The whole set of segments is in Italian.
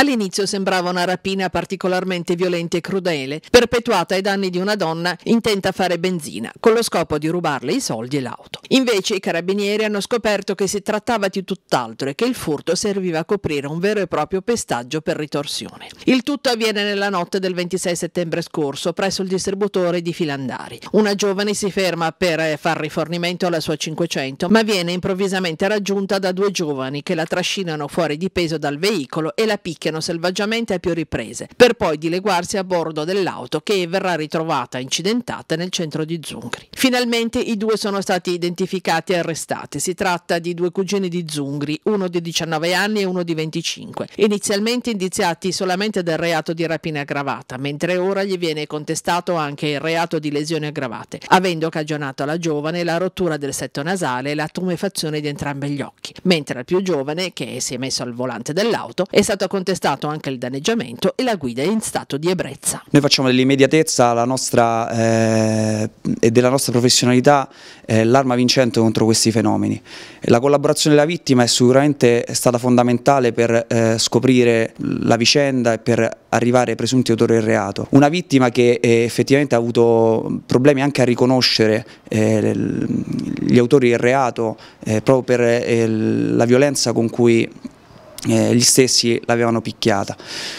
All'inizio sembrava una rapina particolarmente violenta e crudele, perpetuata ai danni di una donna intenta a fare benzina, con lo scopo di rubarle i soldi e l'auto. Invece i carabinieri hanno scoperto che si trattava di tutt'altro e che il furto serviva a coprire un vero e proprio pestaggio per ritorsione. Il tutto avviene nella notte del 26 settembre scorso presso il distributore di Filandari. Una giovane si ferma per eh, far rifornimento alla sua 500, ma viene improvvisamente raggiunta da due giovani che la trascinano fuori di peso dal veicolo e la picchiano picchiano selvaggiamente a più riprese, per poi dileguarsi a bordo dell'auto che verrà ritrovata incidentata nel centro di Zungri. Finalmente i due sono stati identificati e arrestati. Si tratta di due cugini di Zungri, uno di 19 anni e uno di 25, inizialmente indiziati solamente del reato di rapina aggravata, mentre ora gli viene contestato anche il reato di lesioni aggravate, avendo cagionato alla giovane la rottura del setto nasale e la tumefazione di entrambi gli occhi, mentre al più giovane, che si è messo al volante dell'auto, è stato contestato stato anche il danneggiamento e la guida è in stato di ebbrezza. Noi facciamo dell'immediatezza eh, e della nostra professionalità eh, l'arma vincente contro questi fenomeni. La collaborazione della vittima è sicuramente stata fondamentale per eh, scoprire la vicenda e per arrivare ai presunti autori del reato. Una vittima che eh, effettivamente ha avuto problemi anche a riconoscere eh, gli autori del reato eh, proprio per la violenza con cui eh, gli stessi l'avevano picchiata.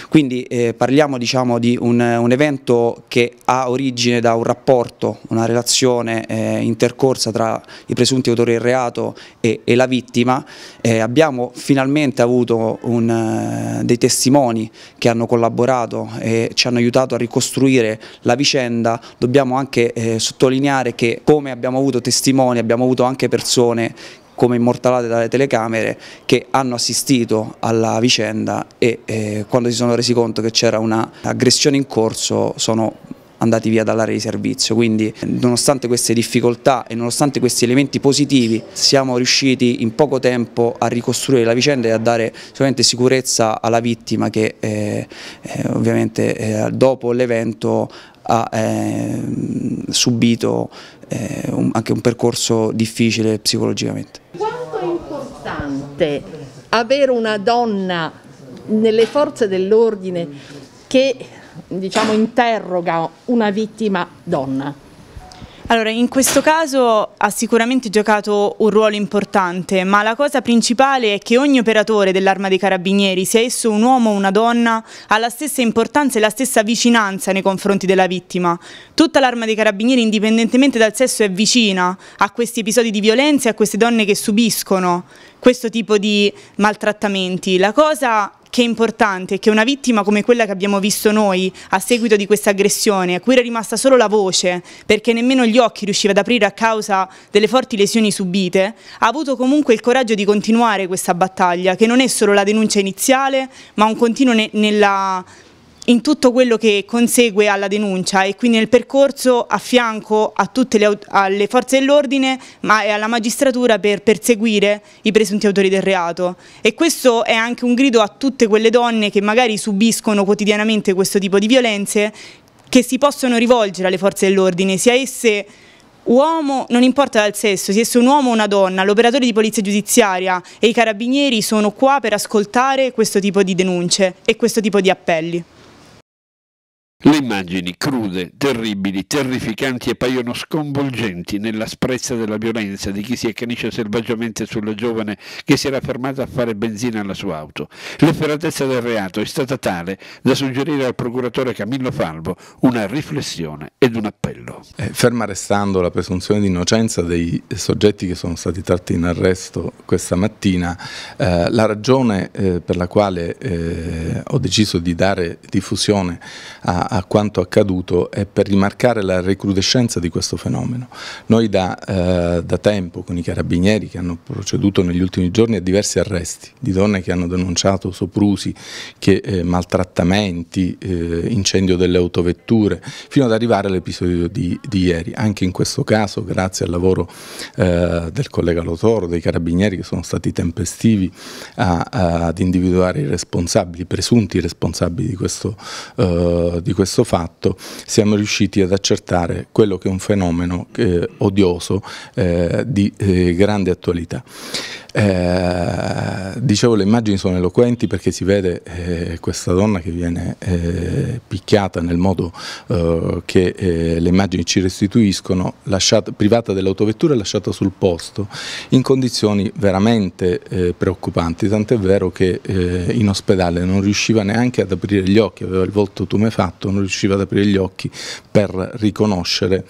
Quindi eh, parliamo diciamo, di un, un, evento che ha origine da un rapporto, una relazione eh, intercorsa tra i presunti autori del reato e, e la vittima. Eh, abbiamo finalmente avuto un, eh, dei testimoni che hanno collaborato e ci hanno aiutato a ricostruire la vicenda. Dobbiamo anche eh, sottolineare che come abbiamo avuto testimoni abbiamo avuto anche persone come immortalate dalle telecamere che hanno assistito alla vicenda e eh, quando si sono resi conto che c'era un'aggressione in corso sono andati via dall'area di servizio, quindi nonostante queste difficoltà e nonostante questi elementi positivi siamo riusciti in poco tempo a ricostruire la vicenda e a dare sicuramente sicurezza alla vittima che eh, eh, ovviamente eh, dopo l'evento ha ehm, subito eh, un, anche un percorso difficile psicologicamente veramente avere una donna nelle forze dell'ordine che diciamo, interroga una vittima donna. Allora, in questo caso ha sicuramente giocato un ruolo importante, ma la cosa principale è che ogni operatore dell'arma dei carabinieri, sia esso un uomo o una donna, ha la stessa importanza e la stessa vicinanza nei confronti della vittima. Tutta l'arma dei carabinieri, indipendentemente dal sesso, è vicina a questi episodi di violenza e a queste donne che subiscono questo tipo di maltrattamenti. La cosa che è importante, che una vittima come quella che abbiamo visto noi a seguito di questa aggressione, a cui era rimasta solo la voce, perché nemmeno gli occhi riusciva ad aprire a causa delle forti lesioni subite, ha avuto comunque il coraggio di continuare questa battaglia, che non è solo la denuncia iniziale, ma un continuo ne nella in tutto quello che consegue alla denuncia e quindi nel percorso a fianco a tutte le alle forze dell'ordine ma e alla magistratura per perseguire i presunti autori del reato e questo è anche un grido a tutte quelle donne che magari subiscono quotidianamente questo tipo di violenze che si possono rivolgere alle forze dell'ordine sia esse Uomo, non importa dal sesso, sia esse un uomo o una donna, l'operatore di polizia giudiziaria e i carabinieri sono qua per ascoltare questo tipo di denunce e questo tipo di appelli. Le immagini crude, terribili, terrificanti appaiono sconvolgenti nell'asprezza della violenza di chi si accanisce selvaggiamente sulla giovane che si era fermata a fare benzina alla sua auto. L'efferatezza del reato è stata tale da suggerire al procuratore Camillo Falvo una riflessione ed un appello. Eh, ferma restando la presunzione di innocenza dei soggetti che sono stati tratti in arresto questa mattina, eh, la ragione eh, per la quale eh, ho deciso di dare diffusione a a quanto accaduto è per rimarcare la recrudescenza di questo fenomeno. Noi da, eh, da tempo con i carabinieri che hanno proceduto negli ultimi giorni a diversi arresti di donne che hanno denunciato soprusi, che, eh, maltrattamenti, eh, incendio delle autovetture, fino ad arrivare all'episodio di, di, ieri. Anche in questo caso, grazie al lavoro eh, del collega Lotoro, dei carabinieri che sono stati tempestivi a, a, ad individuare i responsabili, i presunti responsabili di questo, eh, di questo questo fatto siamo riusciti ad accertare quello che è un fenomeno eh, odioso eh, di eh, grande attualità. Eh, dicevo, le immagini sono eloquenti perché si vede eh, questa donna che viene eh, picchiata nel modo eh, che eh, le immagini ci restituiscono, lasciata, privata dell'autovettura e lasciata sul posto, in condizioni veramente eh, preoccupanti, tant'è vero che in ospedale non riusciva neanche ad aprire gli occhi, aveva il volto tumefatto, non riusciva ad aprire gli occhi per riconoscere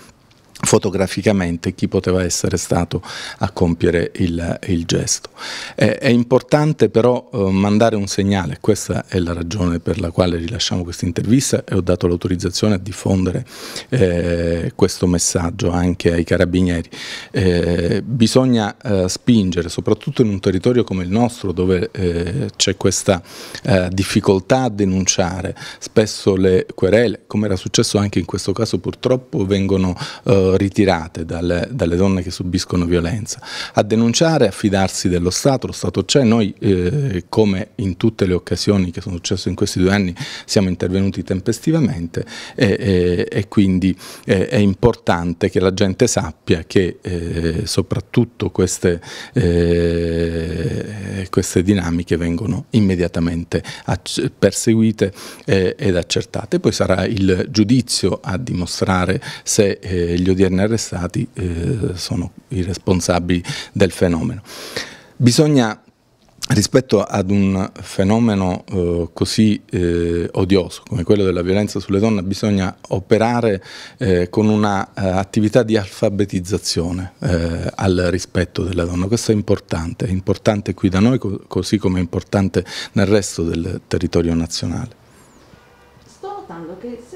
fotograficamente chi poteva essere stato a compiere il, il gesto. È, è, importante però eh, mandare un segnale, questa è la ragione per la quale rilasciamo questa intervista e ho dato l'autorizzazione a diffondere eh, questo messaggio anche ai carabinieri. Eh, bisogna eh, spingere, soprattutto in un territorio come il nostro dove eh, c'è questa eh, difficoltà a denunciare, spesso le querele, come era successo anche in questo caso purtroppo, vengono eh, ritirate dalle, dalle, donne che subiscono violenza, a denunciare, a fidarsi dello Stato, lo Stato c'è, noi eh, come in tutte le occasioni che sono successe in questi due anni siamo intervenuti tempestivamente e, e, e quindi eh, è importante che la gente sappia che eh, soprattutto queste, eh, queste, dinamiche vengono immediatamente perseguite ed accertate. Poi sarà il giudizio a dimostrare se eh, gli odierni interni arrestati eh, sono i responsabili del fenomeno. Bisogna rispetto ad un fenomeno eh, così eh, odioso come quello della violenza sulle donne bisogna operare eh, con un'attività eh, di alfabetizzazione eh, al rispetto della donna. Questo è importante, è importante qui da noi co così come è importante nel resto del territorio nazionale. Sto notando che